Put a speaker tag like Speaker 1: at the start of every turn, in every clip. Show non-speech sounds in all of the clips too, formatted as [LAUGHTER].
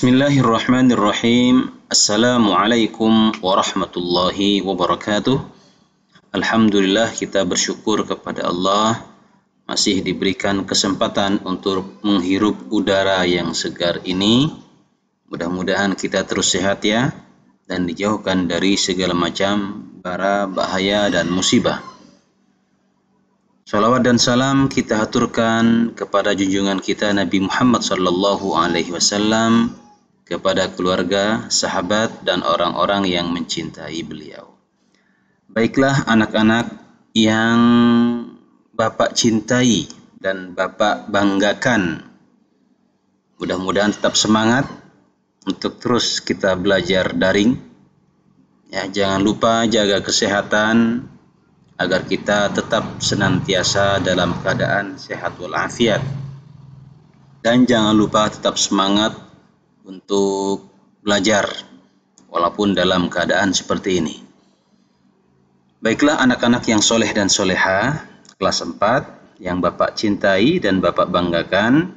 Speaker 1: Bismillahirrahmanirrahim. Assalamualaikum warahmatullahi wabarakatuh. Alhamdulillah kita bersyukur kepada Allah masih diberikan kesempatan untuk menghirup udara yang segar ini. Mudah-mudahan kita terus sehat ya dan dijauhkan dari segala macam bara bahaya dan musibah. Salawat dan salam kita haturkan kepada junjungan kita Nabi Muhammad sallallahu alaihi wasallam kepada keluarga, sahabat, dan orang-orang yang mencintai beliau. Baiklah anak-anak yang Bapak cintai dan Bapak banggakan. Mudah-mudahan tetap semangat untuk terus kita belajar daring. Ya, jangan lupa jaga kesehatan agar kita tetap senantiasa dalam keadaan sehat walafiat. Dan jangan lupa tetap semangat untuk belajar walaupun dalam keadaan seperti ini. Baiklah anak-anak yang soleh dan soleha, kelas 4, yang Bapak cintai dan Bapak banggakan,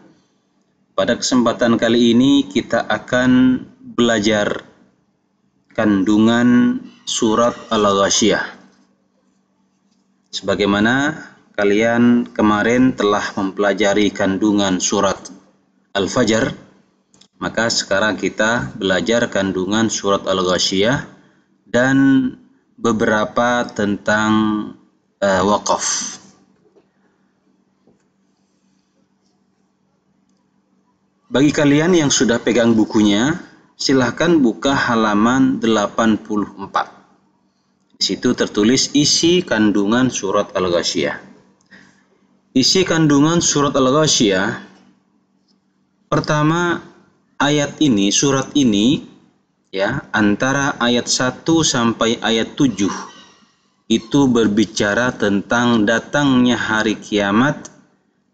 Speaker 1: pada kesempatan kali ini kita akan belajar kandungan surat Al-Ghashiyah. Sebagaimana kalian kemarin telah mempelajari kandungan surat Al-Fajr, maka sekarang kita belajar kandungan surat al ghashiyah dan beberapa tentang uh, eh, wakaf. Bagi kalian yang sudah pegang bukunya, silahkan buka halaman 84. Di situ tertulis isi kandungan surat al ghashiyah Isi kandungan surat al ghashiyah pertama ayat ini, surat ini ya, antara ayat 1 sampai ayat 7 itu berbicara tentang datangnya hari kiamat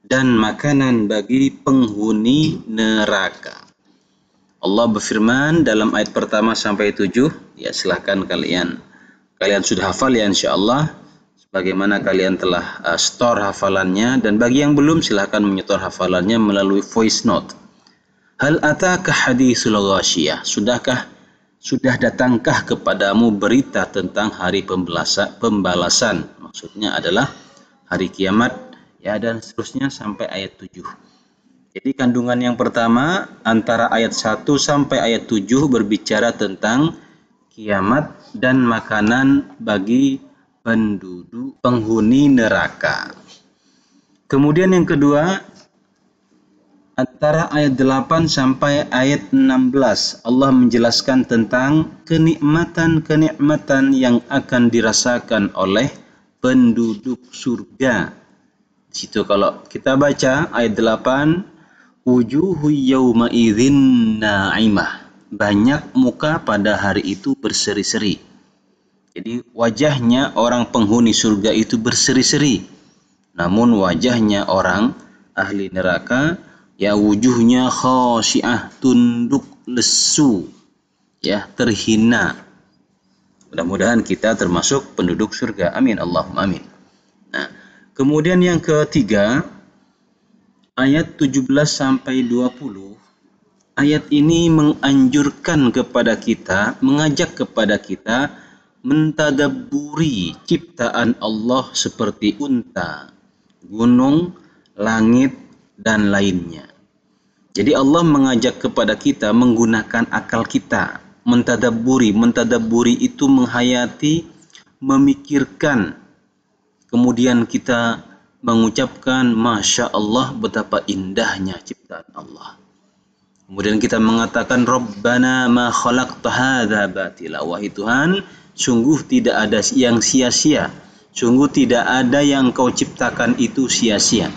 Speaker 1: dan makanan bagi penghuni neraka. Allah berfirman dalam ayat pertama sampai 7, ya silahkan kalian. Kalian sudah hafal ya insya Allah, sebagaimana kalian telah uh, store hafalannya, dan bagi yang belum silahkan menyetor hafalannya melalui voice note. Hal ataka hadisul ghasyiyah? Sudahkah sudah datangkah kepadamu berita tentang hari pembalasan? Maksudnya adalah hari kiamat ya dan seterusnya sampai ayat 7. Jadi kandungan yang pertama antara ayat 1 sampai ayat 7 berbicara tentang kiamat dan makanan bagi penduduk penghuni neraka. Kemudian yang kedua, antara ayat 8 sampai ayat 16 Allah menjelaskan tentang kenikmatan-kenikmatan yang akan dirasakan oleh penduduk surga. Di situ kalau kita baca ayat 8 wujuhu yauma idzin na'imah. Banyak muka pada hari itu berseri-seri. Jadi wajahnya orang penghuni surga itu berseri-seri. Namun wajahnya orang ahli neraka ya wujuhnya khasyiah tunduk lesu ya terhina mudah-mudahan kita termasuk penduduk surga amin Allahumma amin nah kemudian yang ketiga ayat 17 sampai 20 ayat ini menganjurkan kepada kita mengajak kepada kita mentadaburi ciptaan Allah seperti unta gunung langit dan lainnya. Jadi Allah mengajak kepada kita menggunakan akal kita, mentadaburi. Mentadaburi itu menghayati, memikirkan. Kemudian kita mengucapkan, Masya Allah betapa indahnya ciptaan Allah. Kemudian kita mengatakan, Rabbana ma khalaqta hadha batila. Wahai Tuhan, sungguh tidak ada yang sia-sia. Sungguh tidak ada yang kau ciptakan itu sia-sia.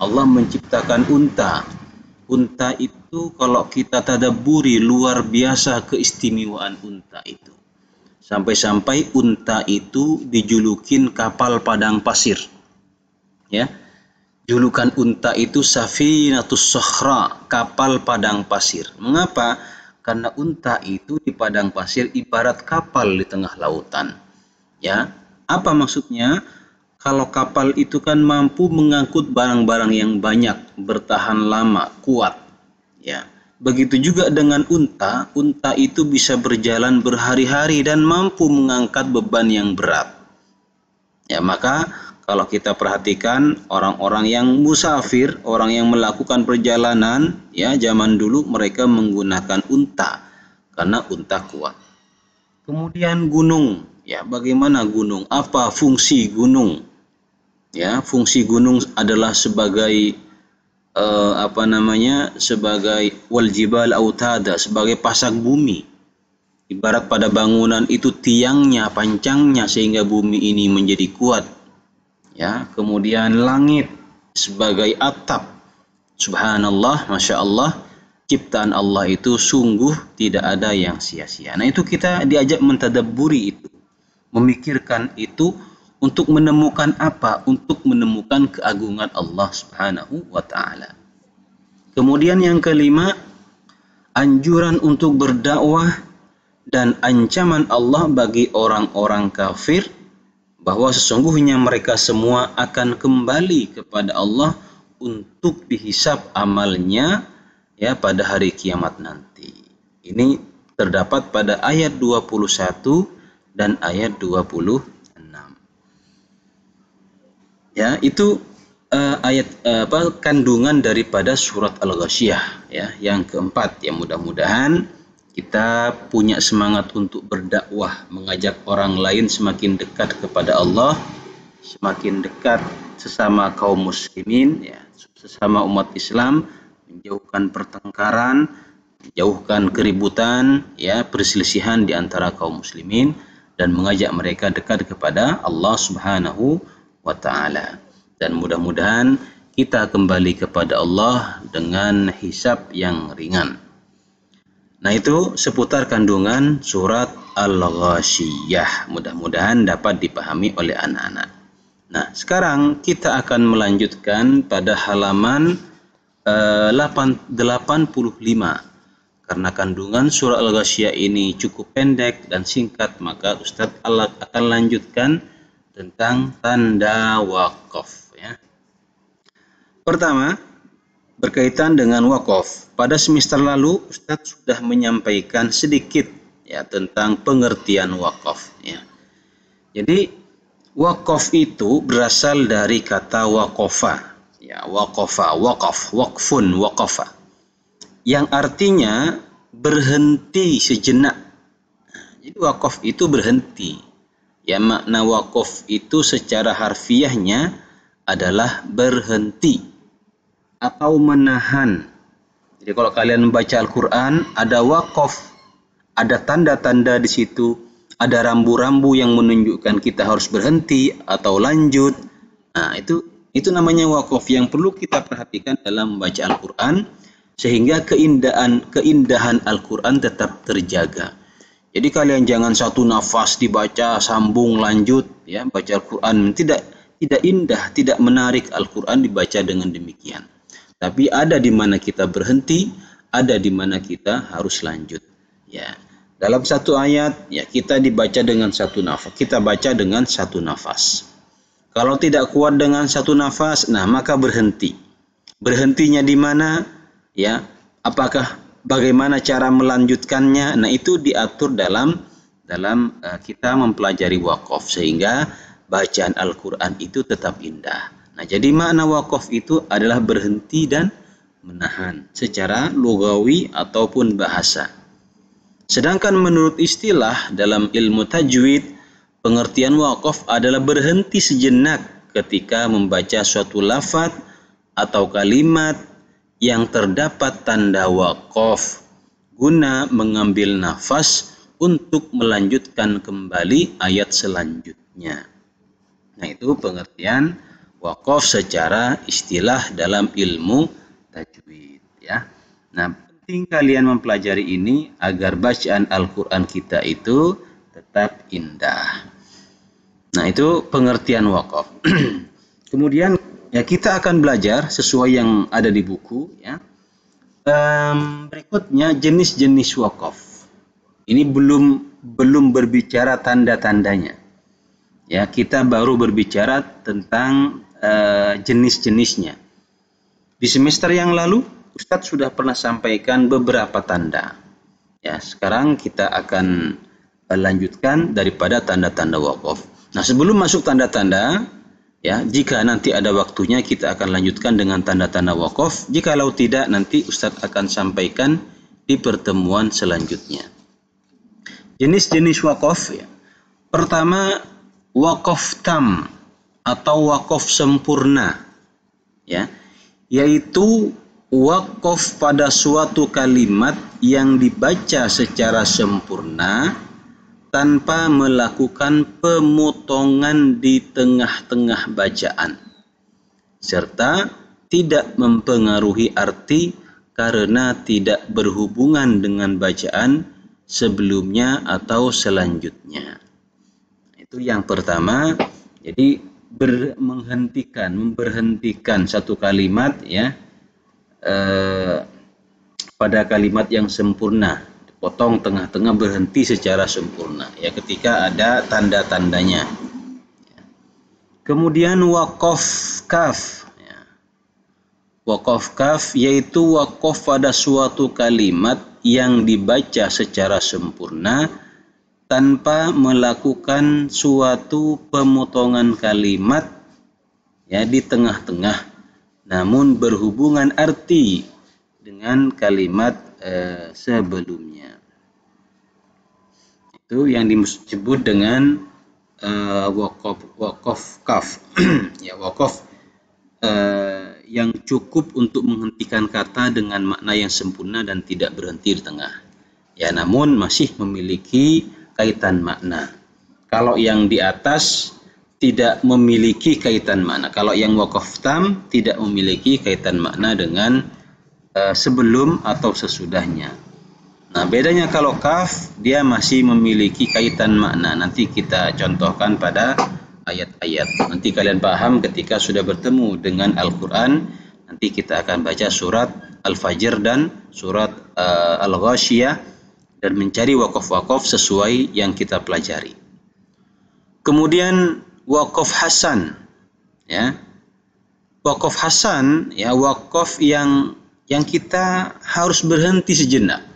Speaker 1: Allah menciptakan unta. Unta itu kalau kita tadaburi luar biasa keistimewaan unta itu. Sampai-sampai unta itu dijulukin kapal padang pasir. Ya. Julukan unta itu Safinatus sahra kapal padang pasir. Mengapa? Karena unta itu di padang pasir ibarat kapal di tengah lautan. Ya. Apa maksudnya? kalau kapal itu kan mampu mengangkut barang-barang yang banyak, bertahan lama, kuat. Ya. Begitu juga dengan unta, unta itu bisa berjalan berhari-hari dan mampu mengangkat beban yang berat. Ya, maka kalau kita perhatikan orang-orang yang musafir, orang yang melakukan perjalanan, ya zaman dulu mereka menggunakan unta karena unta kuat. Kemudian gunung, ya bagaimana gunung? Apa fungsi gunung? ya fungsi gunung adalah sebagai uh, apa namanya sebagai waljibal autada sebagai pasak bumi ibarat pada bangunan itu tiangnya pancangnya sehingga bumi ini menjadi kuat ya kemudian langit sebagai atap subhanallah masya Allah ciptaan Allah itu sungguh tidak ada yang sia-sia nah itu kita diajak mentadaburi itu memikirkan itu untuk menemukan apa? Untuk menemukan keagungan Allah Subhanahu wa taala. Kemudian yang kelima, anjuran untuk berdakwah dan ancaman Allah bagi orang-orang kafir bahwa sesungguhnya mereka semua akan kembali kepada Allah untuk dihisap amalnya ya pada hari kiamat nanti. Ini terdapat pada ayat 21 dan ayat 22 ya itu uh, ayat uh, apa kandungan daripada surat Al-Ghasyiyah ya yang keempat ya mudah-mudahan kita punya semangat untuk berdakwah mengajak orang lain semakin dekat kepada Allah semakin dekat sesama kaum muslimin ya sesama umat Islam menjauhkan pertengkaran menjauhkan keributan ya perselisihan di antara kaum muslimin dan mengajak mereka dekat kepada Allah Subhanahu wa taala. Dan mudah-mudahan kita kembali kepada Allah dengan hisab yang ringan. Nah itu seputar kandungan surat Al-Ghashiyah. Mudah-mudahan dapat dipahami oleh anak-anak. Nah sekarang kita akan melanjutkan pada halaman eh, 85. Karena kandungan surah Al-Ghashiyah ini cukup pendek dan singkat, maka Ustadz akan lanjutkan tentang tanda wakaf ya. Pertama, berkaitan dengan wakaf. Pada semester lalu Ustadz sudah menyampaikan sedikit ya tentang pengertian wakaf ya. Jadi wakaf itu berasal dari kata wakofa ya wakofa wakaf wakfun wakofa yang artinya berhenti sejenak. Nah, jadi wakaf itu berhenti Ya makna wakuf itu secara harfiahnya adalah berhenti atau menahan. Jadi kalau kalian membaca Al-Quran ada wakuf, ada tanda-tanda di situ, ada rambu-rambu yang menunjukkan kita harus berhenti atau lanjut. Nah itu itu namanya wakuf yang perlu kita perhatikan dalam membaca Al-Quran sehingga keindahan keindahan Al-Quran tetap terjaga. Jadi kalian jangan satu nafas dibaca sambung lanjut ya baca Al-Qur'an tidak tidak indah, tidak menarik Al-Qur'an dibaca dengan demikian. Tapi ada di mana kita berhenti, ada di mana kita harus lanjut ya. Dalam satu ayat ya kita dibaca dengan satu nafas, kita baca dengan satu nafas. Kalau tidak kuat dengan satu nafas, nah maka berhenti. Berhentinya di mana? Ya, apakah bagaimana cara melanjutkannya. Nah, itu diatur dalam dalam uh, kita mempelajari wakaf sehingga bacaan Al-Qur'an itu tetap indah. Nah, jadi makna wakaf itu adalah berhenti dan menahan secara logawi ataupun bahasa. Sedangkan menurut istilah dalam ilmu tajwid, pengertian wakaf adalah berhenti sejenak ketika membaca suatu lafat atau kalimat yang terdapat tanda wakaf guna mengambil nafas untuk melanjutkan kembali ayat selanjutnya. Nah itu pengertian wakaf secara istilah dalam ilmu tajwid ya. Nah penting kalian mempelajari ini agar bacaan Al-Quran kita itu tetap indah. Nah itu pengertian wakaf. [CLEARS THROAT] Kemudian Ya, kita akan belajar sesuai yang ada di buku ya. Um, berikutnya jenis-jenis wakaf. Ini belum belum berbicara tanda-tandanya. Ya, kita baru berbicara tentang uh, jenis-jenisnya. Di semester yang lalu Ustadz sudah pernah sampaikan beberapa tanda. Ya, sekarang kita akan lanjutkan daripada tanda-tanda wakaf. Nah, sebelum masuk tanda-tanda, Ya, jika nanti ada waktunya kita akan lanjutkan dengan tanda-tanda wakaf. Jikalau tidak nanti Ustadz akan sampaikan di pertemuan selanjutnya. Jenis-jenis wakaf ya. Pertama wakaf tam atau wakaf sempurna. Ya, yaitu wakaf pada suatu kalimat yang dibaca secara sempurna tanpa melakukan pemotongan di tengah-tengah bacaan, serta tidak mempengaruhi arti karena tidak berhubungan dengan bacaan sebelumnya atau selanjutnya. Itu yang pertama, jadi ber, menghentikan, memberhentikan satu kalimat ya eh, pada kalimat yang sempurna potong tengah-tengah berhenti secara sempurna ya ketika ada tanda-tandanya kemudian wakof kaf ya. wakof kaf yaitu wakof pada suatu kalimat yang dibaca secara sempurna tanpa melakukan suatu pemotongan kalimat ya di tengah-tengah namun berhubungan arti dengan kalimat eh, sebelumnya itu yang disebut dengan uh, eh, wakof wakof kaf [CLEARS THROAT] ya wakof uh, eh, yang cukup untuk menghentikan kata dengan makna yang sempurna dan tidak berhenti di tengah ya namun masih memiliki kaitan makna kalau yang di atas tidak memiliki kaitan makna kalau yang wakof tam tidak memiliki kaitan makna dengan uh, sebelum atau sesudahnya Nah, bedanya kalau kaf dia masih memiliki kaitan makna. Nanti kita contohkan pada ayat-ayat. Nanti kalian paham ketika sudah bertemu dengan Al-Qur'an, nanti kita akan baca surat Al-Fajr dan surat uh, eh, Al-Ghasyiyah dan mencari wakaf-wakaf sesuai yang kita pelajari. Kemudian wakaf Hasan ya. Wakaf Hasan ya wakaf yang yang kita harus berhenti sejenak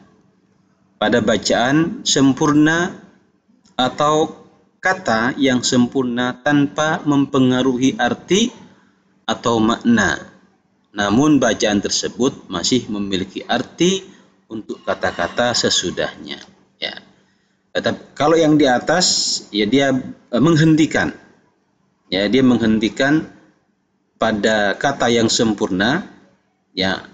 Speaker 1: pada bacaan sempurna atau kata yang sempurna tanpa mempengaruhi arti atau makna. Namun bacaan tersebut masih memiliki arti untuk kata-kata sesudahnya. Ya. Tetap, kalau yang di atas ya dia eh, menghentikan. Ya, dia menghentikan pada kata yang sempurna ya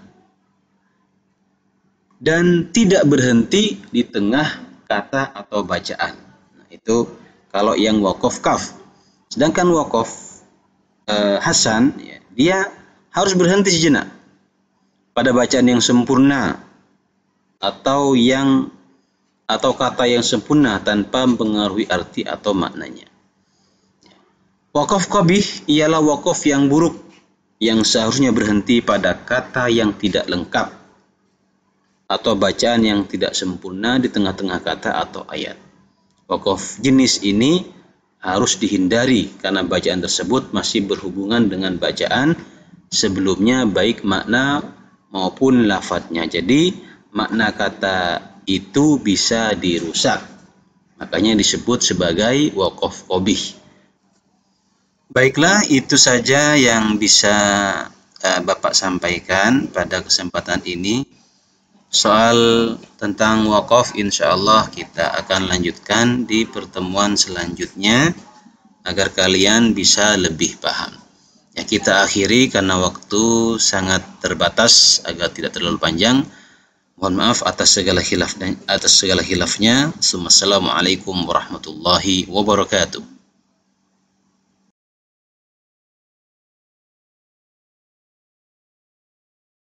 Speaker 1: dan tidak berhenti di tengah kata atau bacaan. Nah, itu kalau yang wakof kaf. Sedangkan wakof eh, Hasan, ya, dia harus berhenti sejenak pada bacaan yang sempurna atau yang atau kata yang sempurna tanpa mempengaruhi arti atau maknanya. Wakof kabih ialah wakof yang buruk yang seharusnya berhenti pada kata yang tidak lengkap atau bacaan yang tidak sempurna di tengah-tengah kata atau ayat. Wakaf jenis ini harus dihindari karena bacaan tersebut masih berhubungan dengan bacaan sebelumnya baik makna maupun lafadznya. Jadi makna kata itu bisa dirusak. Makanya disebut sebagai wakaf kobih. Baiklah, itu saja yang bisa eh, Bapak sampaikan pada kesempatan ini soal tentang wakaf insya Allah kita akan lanjutkan di pertemuan selanjutnya agar kalian bisa lebih paham ya kita akhiri karena waktu sangat terbatas agar tidak terlalu panjang mohon maaf atas segala hilaf atas segala khilafnya Assalamualaikum warahmatullahi wabarakatuh